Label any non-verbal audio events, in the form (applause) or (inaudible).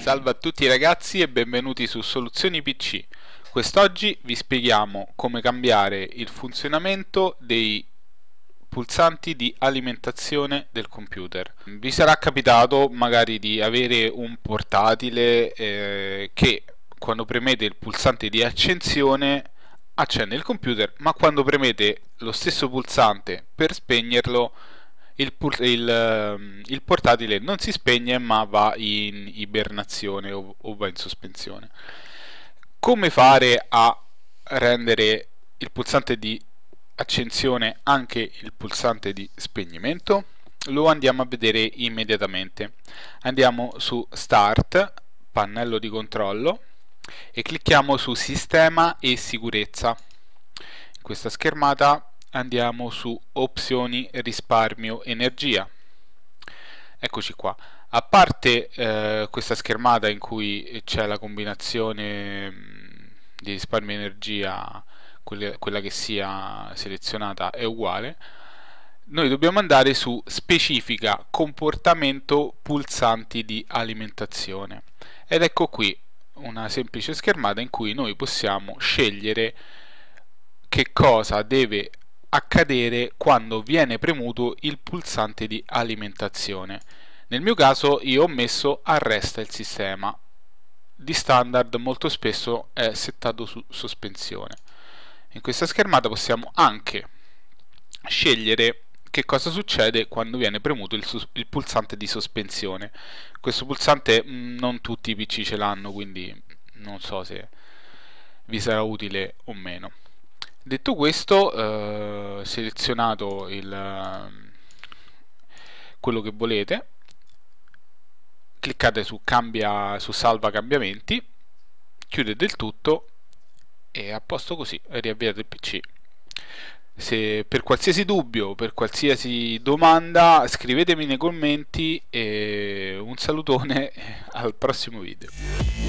Salve a tutti ragazzi e benvenuti su Soluzioni PC. Quest'oggi vi spieghiamo come cambiare il funzionamento dei pulsanti di alimentazione del computer. Vi sarà capitato magari di avere un portatile eh, che quando premete il pulsante di accensione accende il computer, ma quando premete lo stesso pulsante per spegnerlo il, il, ehm, il, portatile non si spegne ma va in ibernazione o, o va in sospensione. Come fare a rendere il pulsante di accensione anche il pulsante di spegnimento? Lo andiamo a vedere immediatamente. Andiamo su Start, pannello di controllo e clicchiamo su Sistema e sicurezza. In questa schermata andiamo su opzioni risparmio energia eccoci qua a parte eh, questa schermata in cui c'è la combinazione mm, di risparmio energia quella che sia selezionata è uguale noi dobbiamo andare su specifica comportamento pulsanti di alimentazione ed ecco qui una semplice schermata in cui noi possiamo scegliere che cosa deve accadere quando viene premuto il pulsante di alimentazione. Nel mio caso io ho messo arresta il sistema, di standard molto spesso è settato su sospensione. In questa schermata possiamo anche scegliere che cosa succede quando viene premuto il, il pulsante di sospensione. Questo pulsante mm, non tutti i PC ce l'hanno, quindi non so se vi sarà utile o meno detto questo eh, selezionato il, ehm, quello che volete cliccate su, cambia, su salva cambiamenti chiudete il tutto e a posto così riavviate il pc se per qualsiasi dubbio per qualsiasi domanda scrivetemi nei commenti e un salutone (laughs) al prossimo video